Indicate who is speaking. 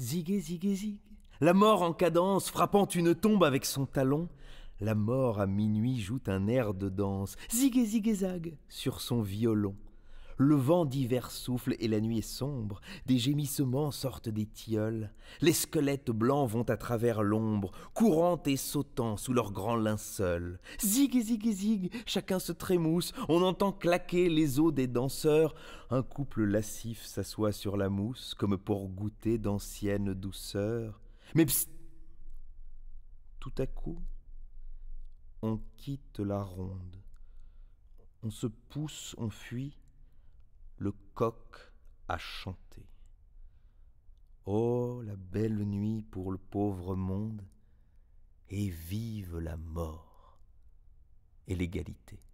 Speaker 1: Zigué,
Speaker 2: La mort en cadence, frappant une tombe avec son talon. La mort à minuit joue un air de danse. Zigué, sur son violon. Le vent d'hiver souffle et la nuit est sombre. Des gémissements sortent des tilleuls. Les squelettes blancs vont à travers l'ombre, courant et sautant sous leurs grands linceuls. Zig, zig, zig, chacun se trémousse. On entend claquer les os des danseurs. Un couple lascif s'assoit sur la mousse, comme pour goûter d'anciennes douceurs. Mais pst Tout à coup, on quitte la ronde. On se pousse, on fuit le coq a chanté. Oh, la belle nuit pour le pauvre monde, et vive la mort et l'égalité.